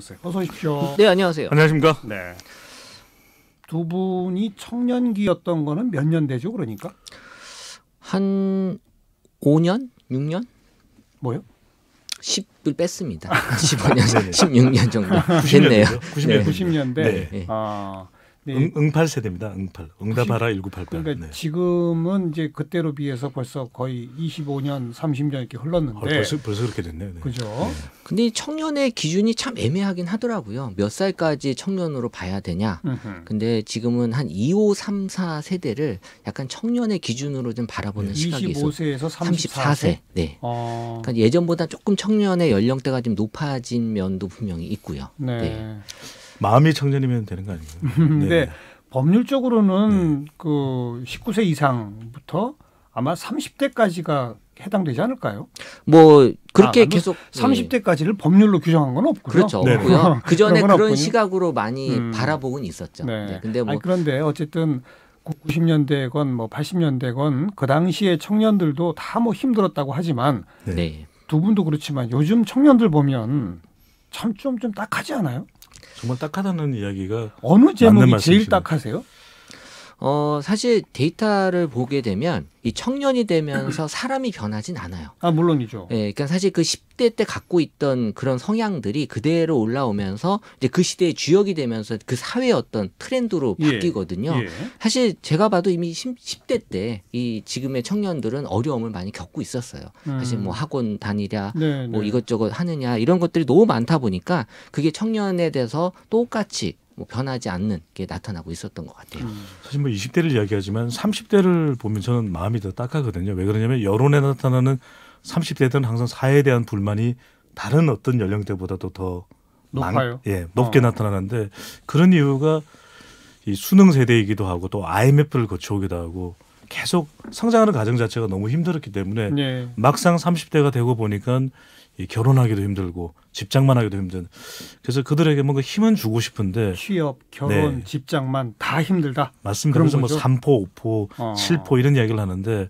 잡혔어요. 어서 오십시오. 네, 안녕하세요. 안녕하십니까? 네. 두 분이 청년기였던 거는 몇년 되죠, 그러니까? 한 5년? 6년? 뭐요? 10을 뺐습니다. 15년, 16년 정도 됐네요. 90년대. 90년대. 네. 네. 아, 네. 응, 응팔 세대입니다. 응팔. 응답하라 1988. 그러니까 네. 지금은 이제 그때로 비해서 벌써 거의 25년, 30년 이렇게 흘렀는데. 어, 벌써, 벌써 그렇게 됐네요. 네. 그죠. 네. 근데 청년의 기준이 참 애매하긴 하더라고요. 몇 살까지 청년으로 봐야 되냐. 으흠. 근데 지금은 한 2, 5, 3, 4 세대를 약간 청년의 기준으로 좀 바라보는 네. 시각이 있어요. 25세에서 34세. 세 네. 어... 그러니까 예전보다 조금 청년의 연령대가 좀 높아진 면도 분명히 있고요. 네. 네. 마음이 청년이면 되는 거 아니에요? 네. 음, 네. 법률적으로는 네. 그 19세 이상부터 아마 30대까지가 해당되지 않을까요? 뭐 그렇게 아, 계속 30대까지를 예. 네. 법률로 규정한 건 없고요. 그렇죠. 네. 없고요. 그 전에 그런, 그런 시각으로 많이 음. 바라보곤 있었죠. 네. 네. 근데 뭐 아니, 그런데 어쨌든 90년대건 뭐 80년대건 그 당시에 청년들도 다 뭐 힘들었다고 하지만 네. 두 분도 그렇지만 요즘 청년들 보면 참 좀좀 좀 딱하지 않아요? 정말 딱하다는 이야기가 어느 제목이 제일 딱하세요? 어, 사실 데이터를 보게 되면 이 청년이 되면서 사람이 변하진 않아요. 아, 물론이죠. 예, 그러니까 사실 그 10대 때 갖고 있던 그런 성향들이 그대로 올라오면서 이제 그 시대의 주역이 되면서 그 사회의 어떤 트렌드로 예, 바뀌거든요. 예, 예. 사실 제가 봐도 이미 10대 때 이 지금의 청년들은 어려움을 많이 겪고 있었어요. 음. 사실 뭐 음. 학원 다니랴, 네, 뭐 네. 이것저것 하느냐 이런 것들이 너무 많다 보니까 그게 청년에 대해서 똑같이 뭐 변하지 않는 게 나타나고 있었던 것 같아요. 음. 사실 뭐 20대를 이야기하지만 30대를 보면 저는 마음이 더 딱하거든요. 왜 그러냐면 여론에 나타나는 30대들은 항상 사회에 대한 불만이 다른 어떤 연령대보다도 더 높아요. 많, 예, 높게 어. 나타나는데 그런 이유가 이 수능 세대이기도 하고 또 IMF를 거쳐오기도 하고 계속 성장하는 과정 자체가 너무 힘들었기 때문에 네. 막상 30대가 되고 보니까 이 결혼하기도 힘들고 집장만 하기도 힘든 그래서 그들에게 뭔가 힘은 주고 싶은데 취업, 네. 결혼, 네. 집장만 다 힘들다. 맞습니다. 그래서 뭐 거죠? 뭐 3포, 5포, 어. 포 이런 이야기를 하는데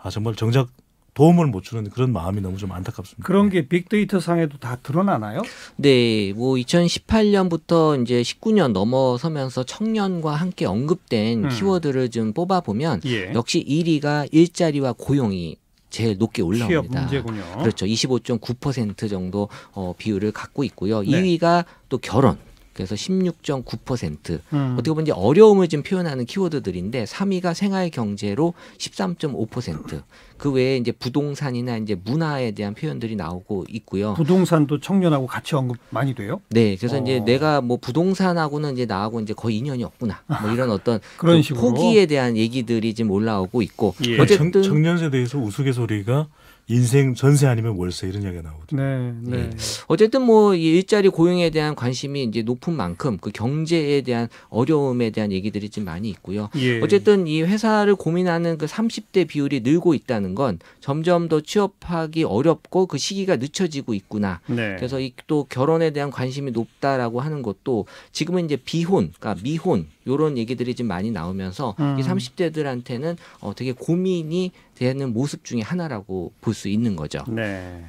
아 정말 정작 도움을 못 주는 그런 마음이 너무 좀 안타깝습니다. 그런 게 네. 빅데이터 상에도 다 드러나나요? 네, 뭐 2018년부터 이제 19년 넘어서면서 청년과 함께 언급된 음. 키워드를 좀 뽑아 보면 예. 역시 1위가 일자리와 고용이 제일 높게 올라옵니다. 그렇죠. 25.9% 정도 어, 비율을 갖고 있고요. 네. 2위가 또 결혼. 그래서 16.9% 음. 어떻게 보면 이제 어려움을 좀 표현하는 키워드들인데 3위가 생활 경제로 13.5%그 외에 이제 부동산이나 이제 문화에 대한 표현들이 나오고 있고요. 부동산도 청년하고 같이 언급 많이 돼요? 네, 그래서 어. 이제 내가 뭐 부동산하고는 이제 나하고 이제 거의 인연이 없구나. 뭐 이런 어떤 그런 그 포기에 대한 얘기들이 지금 올라오고 있고 예. 어쨌든 청, 년 세대에서 우스갯소리가 인생 전세 아니면 월세 이런 이야기가 나오거든요. 네, 네. 네. 어쨌든 뭐 일자리 고용에 대한 관심이 이제 높은 만큼 그 경제에 대한 어려움에 대한 얘기들이 좀 많이 있고요. 예. 어쨌든 이 회사를 고민하는 그 30대 비율이 늘고 있다는 있다는 건 점점 더 취업하기 어렵고 그 시기가 늦춰지고 있구나. 네. 그래서 이또 결혼에 대한 관심이 높다라고 하는 것도 지금은 이제 비혼, 그러니까 미혼 요런 얘기들이 지 많이 나오면서 음. 이 30대들한테는 어, 되게 고민이 되는 모습 중에 하나라고 볼 수 있는 거죠. 네.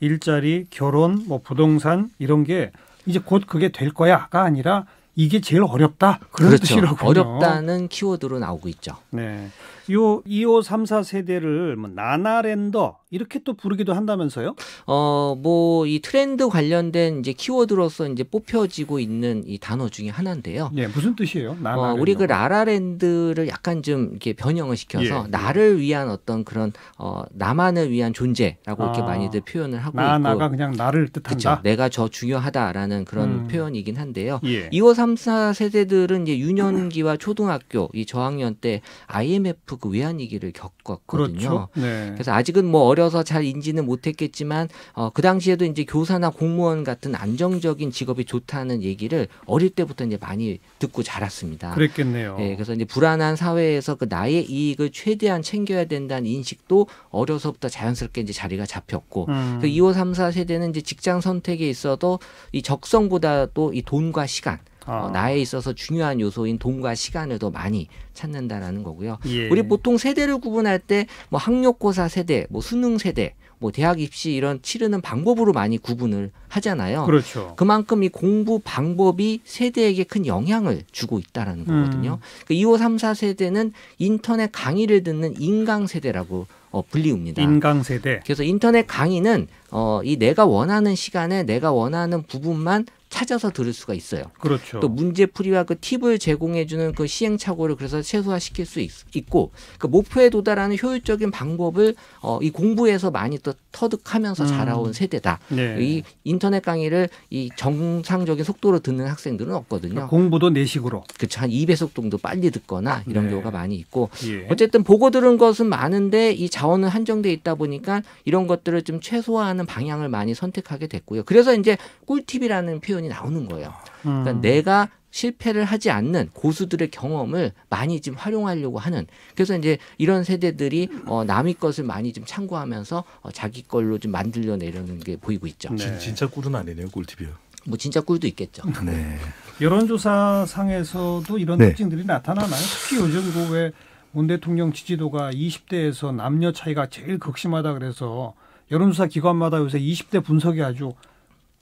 일자리, 결혼, 뭐 부동산 이런 게 이제 곧 그게 될 거야가 아니라 이게 제일 어렵다 그런 그렇죠. 뜻이라고요. 어렵다는 키워드로 나오고 있죠. 네. 요2534 세대를 뭐 나나랜더 이렇게 또 부르기도 한다면서요? 어, 뭐 이 트렌드 관련된 이제 키워드로서 이제 뽑혀지고 있는 이 단어 중에 하나인데요. 예, 무슨 뜻이에요? 어, 우리 그 라라랜드를 약간 좀 이렇게 변형을 시켜서 예, 예. 나를 위한 어떤 그런 어, 나만을 위한 존재라고 아, 이렇게 많이들 표현을 하고 나, 있고 나가 그냥 나를 뜻한다. 그쵸? 내가 저 중요하다라는 그런 음. 표현이긴 한데요. 예. 2호 3 4 세대들은 이제 유년기와 초등학교 이 저학년 때 IMF 그 외환위기를 겪었거든요. 그렇죠? 네. 그래서 아직은 뭐 어려 어려서 잘 인지는 못했겠지만 어, 그 당시에도 이제 교사나 공무원 같은 안정적인 직업이 좋다는 얘기를 어릴 때부터 이제 많이 듣고 자랐습니다. 그랬겠네요. 예, 그래서 이제 불안한 사회에서 그 나의 이익을 최대한 챙겨야 된다는 인식도 어려서부터 자연스럽게 이제 자리가 잡혔고 음. 그 2, 5, 3, 4 세대는 이제 직장 선택에 있어도 이 적성보다도 이 돈과 시간 어, 아. 나에 있어서 중요한 요소인 돈과 시간을 더 많이 찾는다라는 거고요. 예. 우리 보통 세대를 구분할 때 뭐 학력고사 세대, 뭐 수능 세대, 뭐 대학 입시 이런 치르는 방법으로 많이 구분을 하잖아요. 그렇죠. 그만큼 이 공부 방법이 세대에게 큰 영향을 주고 있다라는 거거든요. 음. 그러니까 2, 5, 3, 4 세대는 인터넷 강의를 듣는 인강 세대라고 어, 불리웁니다. 인강 세대. 그래서 인터넷 강의는 어, 이 내가 원하는 시간에 내가 원하는 부분만 찾아서 들을 수가 있어요. 그렇죠. 또 문제풀이와 그 팁을 제공해주는 그 시행착오를 그래서 최소화시킬 수 있, 고그 목표에 도달하는 효율적인 방법을 어, 이 공부에서 많이 또 터득하면서 자라온 음. 세대다. 네. 이 인터넷 강의를 이 정상적인 속도로 듣는 학생들은 없거든요. 그러니까 공부도 내식으로. 네 그렇죠. 한 2배속 정도 빨리 듣거나 이런 네. 경우가 많이 있고 예. 어쨌든 보고 들은 것은 많은데 이 자원은 한정돼 있다 보니까 이런 것들을 좀 최소화하는 방향을 많이 선택하게 됐고요. 그래서 이제 꿀팁이라는 표현이 나오는 거예요. 그러니까 음. 내가 실패를 하지 않는 고수들의 경험을 많이 좀 활용하려고 하는 그래서 이제 이런 세대들이 어, 남의 것을 많이 좀 참고하면서 어, 자기 걸로 좀 만들려 내려는 게 보이고 있죠. 네. 진짜 꿀은 아니네요, 꿀팁이요. 뭐 진짜 꿀도 있겠죠. 네. 여론조사 상에서도 이런 네. 특징들이 나타나나요? 특히 요즘 그왜 문 대통령 지지도가 20대에서 남녀 차이가 제일 극심하다 그래서 여론조사 기관마다 요새 20대 분석이 아주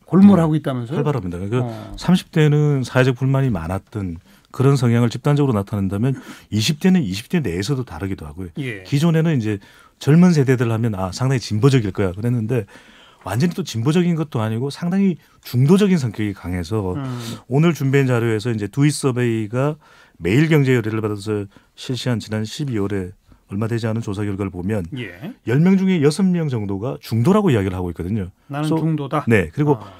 골몰하고 네. 있다면서요? 활발합니다. 그러니까 어. 30대는 사회적 불만이 많았던 그런 성향을 집단적으로 나타낸다면 20대는 20대 내에서도 다르기도 하고요. 예. 기존에는 이제 젊은 세대들 하면 아 상당히 진보적일 거야 그랬는데 완전히 또 진보적인 것도 아니고 상당히 중도적인 성격이 강해서 음. 오늘 준비한 자료에서 이제 두이 서베이가 매일 경제 열의를 받아서 실시한 지난 12월에 얼마 되지 않은 조사 결과를 보면 예. 10명 중에 6명 정도가 중도라고 이야기를 하고 있거든요. 나는 중도다. 네. 그리고 아.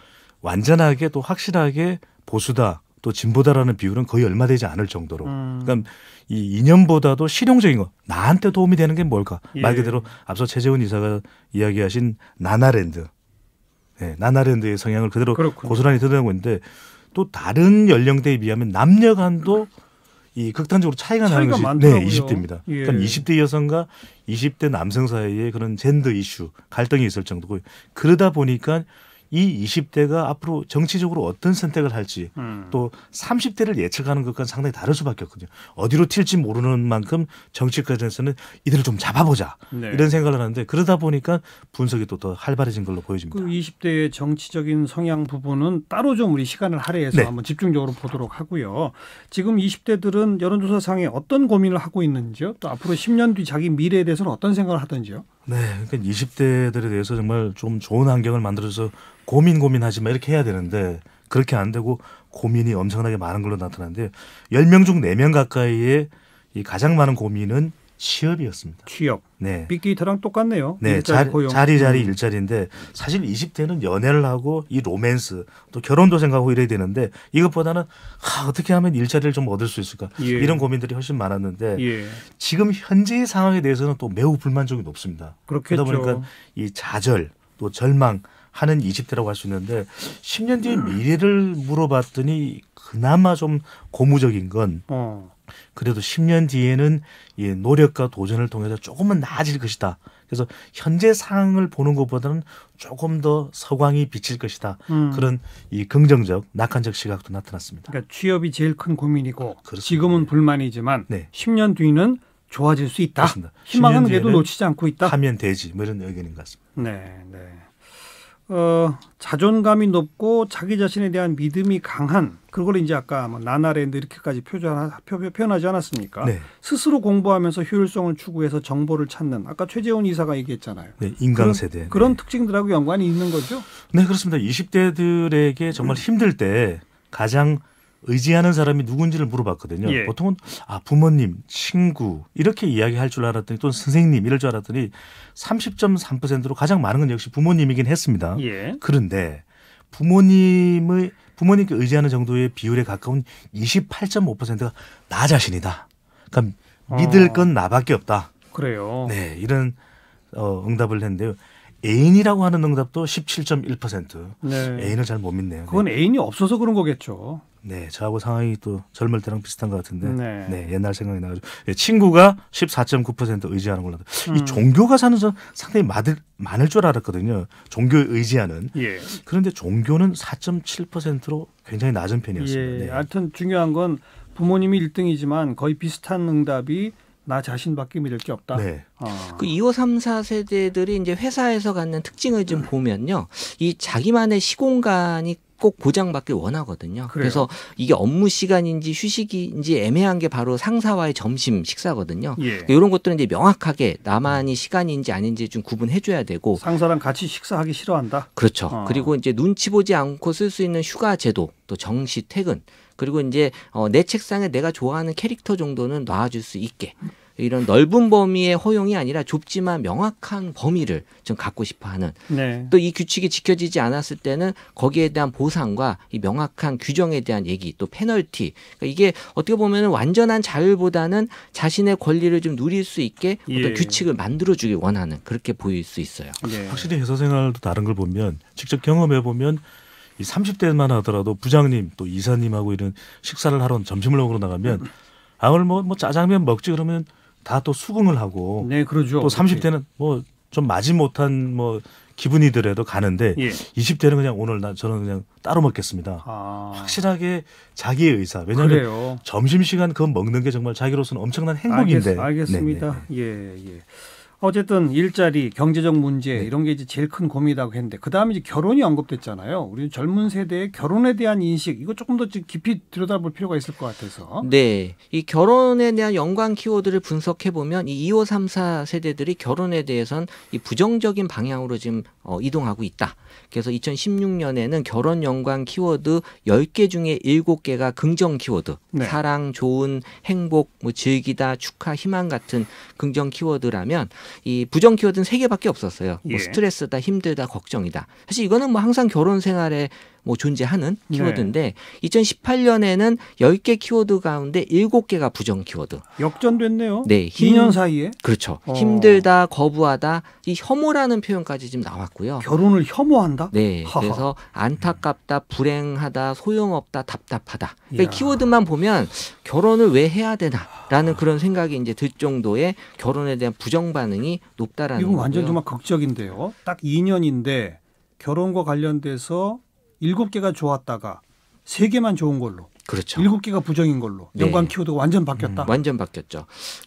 완전하게 또 확실하게 보수다 또 진보다라는 비율은 거의 얼마 되지 않을 정도로. 음. 그러니까 이 이념보다도 실용적인 거 나한테 도움이 되는 게 뭘까? 예. 말 그대로 앞서 최재훈 이사가 이야기하신 나나랜드. 네, 나나랜드의 성향을 그대로 그렇군요. 고스란히 드러내고 있는데 또 다른 연령대에 비하면 남녀 간도 음. 이 극단적으로 차이가, 차이가 나는 것이 네, 20대입니다. 예. 그러니까 20대 여성과 20대 남성 사이에 그런 젠더 이슈 갈등이 있을 정도고 그러다 보니까 이 20대가 앞으로 정치적으로 어떤 선택을 할지 음. 또 30대를 예측하는 것과는 상당히 다를 수밖에 없거든요. 어디로 튈지 모르는 만큼 정치권에서는 이들을 좀 잡아보자 네. 이런 생각을 하는데 그러다 보니까 분석이 또 더 활발해진 걸로 보여집니다. 그 20대의 정치적인 성향 부분은 따로 좀 우리 시간을 할애해서 네. 한번 집중적으로 보도록 하고요. 지금 20대들은 여론조사상에 어떤 고민을 하고 있는지요? 또 앞으로 10년 뒤 자기 미래에 대해서는 어떤 생각을 하던지요? 네, 그러니까 20대들에 대해서 정말 좀 좋은 환경을 만들어서 고민 고민하지 마 이렇게 해야 되는데 그렇게 안 되고 고민이 엄청나게 많은 걸로 나타나는데 10명 중 4명 가까이의 이 가장 많은 고민은 취업이었습니다. 취업. 네. 빅데이터랑 똑같네요. 네. 일자리, 자, 자리 자리 음. 일자리인데 사실 20대는 연애를 하고 이 로맨스 또 결혼도 생각하고 이래야 되는데 이것보다는 하, 어떻게 하면 일자리를 좀 얻을 수 있을까 예. 이런 고민들이 훨씬 많았는데 예. 지금 현재의 상황에 대해서는 또 매우 불만족이 높습니다. 그렇겠죠. 그러다 보니까 이 좌절 또 절망 하는 20대라고 할 수 있는데 10년 뒤의 미래를 물어봤더니 그나마 좀 고무적인 건 어. 그래도 10년 뒤에는 예, 노력과 도전을 통해서 조금은 나아질 것이다. 그래서 현재 상황을 보는 것보다는 조금 더 서광이 비칠 것이다. 음. 그런 이 긍정적 낙관적 시각도 나타났습니다. 그러니까 취업이 제일 큰 고민이고 그렇습니다. 지금은 불만이지만 네. 10년 뒤는 좋아질 수 있다. 그렇습니다. 희망은 그래도 놓치지 않고 있다. 하면 되지. 뭐 이런 의견인 것 같습니다. 네, 네. 어, 자존감이 높고 자기 자신에 대한 믿음이 강한 그걸 이제 아까 뭐 나나랜드 이렇게까지 표현, 표현하지 않았습니까? 네. 스스로 공부하면서 효율성을 추구해서 정보를 찾는 아까 최재훈 이사가 얘기했잖아요. 네, 인강 세대 그런, 그런 네. 특징들하고 연관이 있는 거죠? 네, 그렇습니다. 20대들에게 정말 힘들 때 가장 의지하는 사람이 누군지를 물어봤거든요. 예. 보통은 아 부모님, 친구 이렇게 이야기할 줄 알았더니 또는 선생님 이럴 줄 알았더니 30.3%로 가장 많은 건 역시 부모님이긴 했습니다. 예. 그런데 부모님의 부모님께 의지하는 정도의 비율에 가까운 28.5%가 나 자신이다. 그러니까 어. 믿을 건 나밖에 없다. 그래요. 네, 이런 어, 응답을 했는데요. 애인이라고 하는 응답도 17.1%. 네. 애인을 잘 못 믿네요. 그건 네. 애인이 없어서 그런 거겠죠. 네, 저하고 상황이 또 젊을 때랑 비슷한 것 같은데, 네, 네 옛날 생각이 나가지고 예, 친구가 14.9% 의지하는 걸로 음. 이 종교가 사는 사람 상당히 많을, 많을 줄 알았거든요. 종교에 의지하는. 예. 그런데 종교는 4.7%로 굉장히 낮은 편이었습니다. 예, 네. 하여튼 중요한 건 부모님이 1등이지만 거의 비슷한 응답이 나 자신밖에 믿을 게 없다. 네. 아. 그 2, 5, 3, 4 세대들이 이제 회사에서 갖는 특징을 좀 음. 보면요. 이 자기만의 시공간이 꼭 보장받길 원하거든요. 그래요. 그래서 이게 업무 시간인지 휴식인지 애매한 게 바로 상사와의 점심 식사거든요. 예. 그러니까 이런 것들은 이제 명확하게 나만이 시간인지 아닌지 좀 구분해 줘야 되고 상사랑 같이 식사하기 싫어한다. 그렇죠. 어. 그리고 이제 눈치 보지 않고 쓸 수 있는 휴가 제도 또 정시 퇴근 그리고 이제 어, 내 책상에 내가 좋아하는 캐릭터 정도는 놔줄 수 있게. 이런 넓은 범위의 허용이 아니라 좁지만 명확한 범위를 좀 갖고 싶어하는 네. 또이 규칙이 지켜지지 않았을 때는 거기에 대한 보상과 이 명확한 규정에 대한 얘기 또 페널티 그러니까 이게 어떻게 보면 완전한 자율보다는 자신의 권리를 좀 누릴 수 있게 예. 어떤 규칙을 만들어주길 원하는 그렇게 보일 수 있어요. 예. 확실히 회사 생활도 다른 걸 보면 직접 경험해 보면 이 30대만 하더라도 부장님 또 이사님하고 이런 식사를 하러 점심을 먹으러 나가면 음. 아무 뭐, 뭐 짜장면 먹지 그러면 다또 수긍을 하고 네, 그러죠. 또 30대는 뭐좀 마지 못한 뭐 기분이더라도 가는데 예. 20대는 그냥 오늘 나 저는 그냥 따로 먹겠습니다. 아. 확실하게 자기의 의사. 왜냐하면 그래요. 점심시간 그거 먹는 게 정말 자기로서는 엄청난 행복인데. 알겠, 습니다 네, 네, 네. 예, 예. 어쨌든 일자리, 경제적 문제 네. 이런 게 이제 제일 큰 고민이라고 했는데 그 다음에 이제 결혼이 언급됐잖아요. 우리 젊은 세대의 결혼에 대한 인식 이거 조금 더 깊이 들여다볼 필요가 있을 것 같아서. 네, 이 결혼에 대한 연관 키워드를 분석해 보면 이 2호 3사 세대들이 결혼에 대해선 이 부정적인 방향으로 지금 어, 이동하고 있다. 그래서 2016년에는 결혼 연관 키워드 10개 중에 7개가 긍정 키워드, 네. 사랑, 좋은, 행복, 뭐 즐기다, 축하, 희망 같은 긍정 키워드라면 이 부정 키워드는 세 개밖에 없었어요. 뭐 예. 스트레스다, 힘들다, 걱정이다. 사실 이거는 뭐 항상 결혼 생활에 뭐 존재하는 네. 키워드인데 네. 2018년에는 10개 키워드 가운데 7개가 부정 키워드. 역전됐네요. 네, 힘, 2년 사이에. 그렇죠. 어. 힘들다, 거부하다, 이 혐오라는 표현까지 지금 나왔고요. 결혼을 혐오한다? 네. 그래서 안타깝다, 불행하다, 소용없다, 답답하다. 그러니까 키워드만 보면 결혼을 왜 해야 되나라는 그런 생각이 이제 들 정도의 결혼에 대한 부정 반응이 높다라는 이건 완전 거고요. 정말 극적인데요. 딱 2년인데 결혼과 관련돼서 일곱 개가 좋았다가 세 개만 좋은 걸로. 그렇죠. 일곱 개가 부정인 걸로 네. 연관 키워드가 완전 바뀌었다. 음, 완전 바뀌었죠.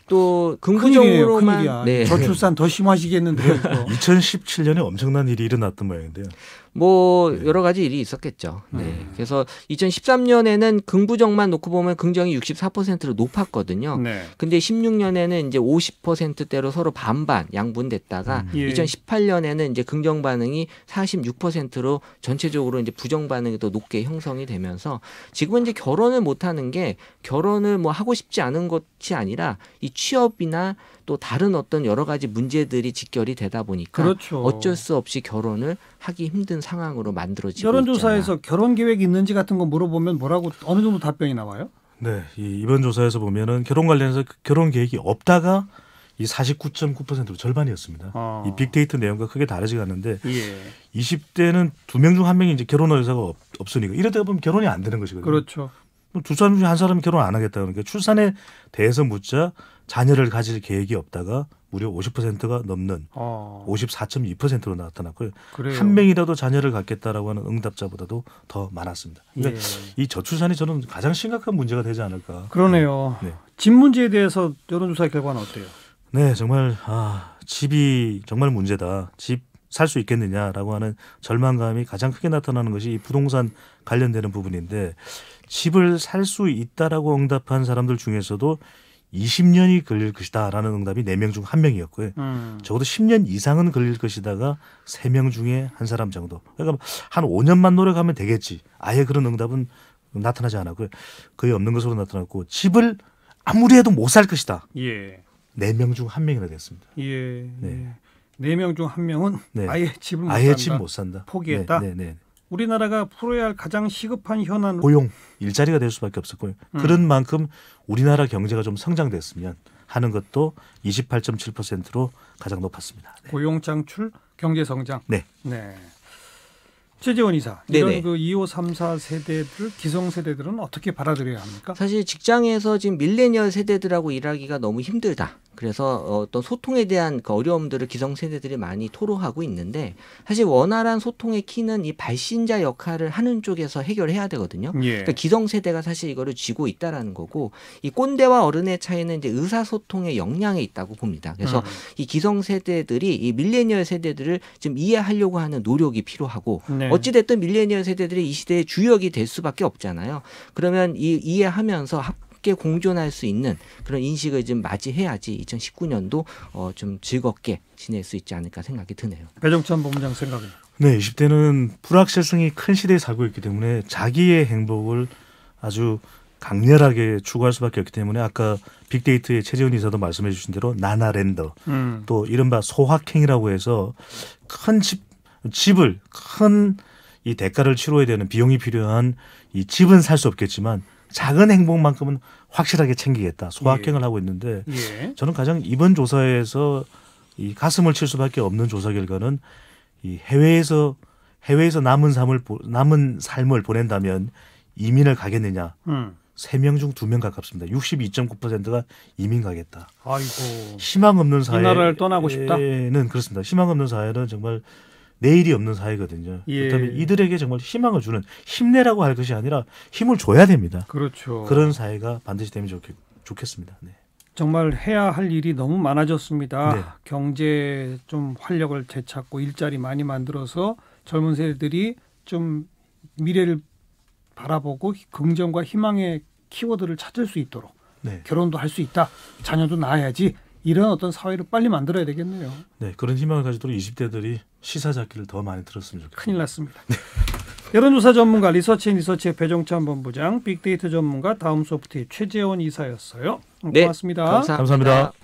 또 긍부적으로만 네. 저출산 더심하시겠는데 2017년에 엄청난 일이 일어났던 모양인데요. 뭐 네. 여러 가지 일이 있었겠죠. 네. 음. 그래서 2013년에는 긍부정만 놓고 보면 긍정이 64%로 높았거든요. 네. 근데 16년에는 이제 50%대로 서로 반반 양분됐다가 음. 2018년에는 예. 이제 긍정 반응이 46%로 전체적으로 이제 부정 반응이 더 높게 형성이 되면서 지금은 이제 결혼을 못 하는 게 결혼을 뭐 하고 싶지 않은 것이 아니라 이 취업이나 또 다른 어떤 여러 가지 문제들이 직결이 되다 보니까 그렇죠. 어쩔 수 없이 결혼을 하기 힘든 상황으로 만들어지고 여론조사에서 있잖아. 결혼 계획 있는지 같은 거 물어보면 뭐라고 어느 정도 답변이 나와요? 네, 이번 조사에서 보면은 결혼 관련해서 그 결혼 계획이 없다가 이 49.9%로 절반이었습니다. 아. 이 빅데이터 내용과 크게 다르지가 않는데 예. 20대는 두 명 중 한 명이 이제 결혼 의사가 없으니까 이러다 보면 결혼이 안 되는 것이거든요. 그렇죠. 두 사람 중에 한 사람이 결혼 안 하겠다 그러니까 출산에 대해서 묻자 자녀를 가질 계획이 없다가 무려 50%가 넘는 어. 아. 54.2%로 나타났고요. 그래요. 한 명이라도 자녀를 갖겠다라고 하는 응답자보다도 더 많았습니다. 그러니까 예. 이 저출산이 저는 가장 심각한 문제가 되지 않을까. 그러네요. 네. 집 문제에 대해서 여론조사 결과는 어때요? 네, 정말 아, 집이 정말 문제다. 집 살 수 있겠느냐라고 하는 절망감이 가장 크게 나타나는 것이 이 부동산 관련되는 부분인데 집을 살 수 있다라고 응답한 사람들 중에서도 20년이 걸릴 것이다라는 응답이 4명 중 1명이었고요. 음. 적어도 10년 이상은 걸릴 것이다가 3명 중에 한 사람 정도. 그러니까 한 5년만 노력하면 되겠지. 아예 그런 응답은 나타나지 않았고요. 거의 없는 것으로 나타났고 집을 아무리 해도 못 살 것이다. 예. 4명 중 1명이나 됐습니다. 예. 네. 4명 중 1명은 네. 아예 집을 못 아예 산다. 집못 산다. 포기했다. 네. 네. 네. 우리나라가 풀어야 할 가장 시급한 현안 고용 일자리가 될 수밖에 없었고요. 음. 그런 만큼 우리나라 경제가 좀 성장됐으면 하는 것도 28.7%로 가장 높았습니다. 네. 고용 창출, 경제 성장. 네. 네. 최재원 이사 네, 이런 네네. 그 2, 5, 3, 4 세대들 기성 세대들은 어떻게 받아들여야 합니까? 사실 직장에서 지금 밀레니얼 세대들하고 일하기가 너무 힘들다. 그래서 어떤 소통에 대한 그 어려움들을 기성 세대들이 많이 토로하고 있는데 사실 원활한 소통의 키는 이 발신자 역할을 하는 쪽에서 해결해야 되거든요. 예. 그러니까 기성 세대가 사실 이거를 쥐고 있다라는 거고 이 꼰대와 어른의 차이는 이제 의사 소통의 역량에 있다고 봅니다. 그래서 음. 이 기성 세대들이 이 밀레니얼 세대들을 좀 이해하려고 하는 노력이 필요하고 네. 어찌 됐든 밀레니얼 세대들이 이 시대의 주역이 될 수밖에 없잖아요. 그러면 이 이해하면서 합 쉽게 공존할 수 있는 그런 인식을 좀 맞이해야지 2019년도 어, 좀 즐겁게 지낼 수 있지 않을까 생각이 드네요. 배정찬 본부장 생각은? 네, 20대는 불확실성이 큰 시대에 살고 있기 때문에 자기의 행복을 아주 강렬하게 추구할 수밖에 없기 때문에 아까 빅데이터의 최재훈 이사도 말씀해 주신 대로 나나랜더 음. 또 이른바 소확행이라고 해서 큰 집 집을 큰 이 대가를 치러야 되는 비용이 필요한 이 집은 살 수 없겠지만 작은 행복만큼은 확실하게 챙기겠다 소확행을 예. 하고 있는데 예. 저는 가장 이번 조사에서 이 가슴을 칠 수밖에 없는 조사 결과는 이 해외에서 해외에서 남은 삶을 남은 삶을 보낸다면 이민을 가겠느냐 음. 세명 중 두 명 가깝습니다. 62.9%가 이민 가겠다. 아이고. 희망 없는 사회. 이 나라를 떠나고 싶다. 는 그렇습니다. 희망 없는 사회는 정말 내일이 없는 사회거든요. 예. 그렇다면 이들에게 정말 희망을 주는 힘내라고 할 것이 아니라 힘을 줘야 됩니다. 그렇죠. 그런 사회가 반드시 되면 좋겠, 좋겠습니다. 네. 정말 해야 할 일이 너무 많아졌습니다. 네. 경제 좀 활력을 되찾고 일자리 많이 만들어서 젊은 세대들이 좀 미래를 바라보고 긍정과 희망의 키워드를 찾을 수 있도록 네. 결혼도 할 수 있다. 자녀도 낳아야지. 이런 어떤 사회를 빨리 만들어야 되겠네요. 네, 그런 희망을 가지도록 20대들이 시사잡기를 더 많이 들었으면 좋겠습니다. 큰일 났습니다. 네. 여론조사 전문가 리서치인 리서치의 배종찬 본부장, 빅데이터 전문가 다음소프트의 최재원 이사였어요. 네, 고맙습니다 감사합니다. 감사합니다.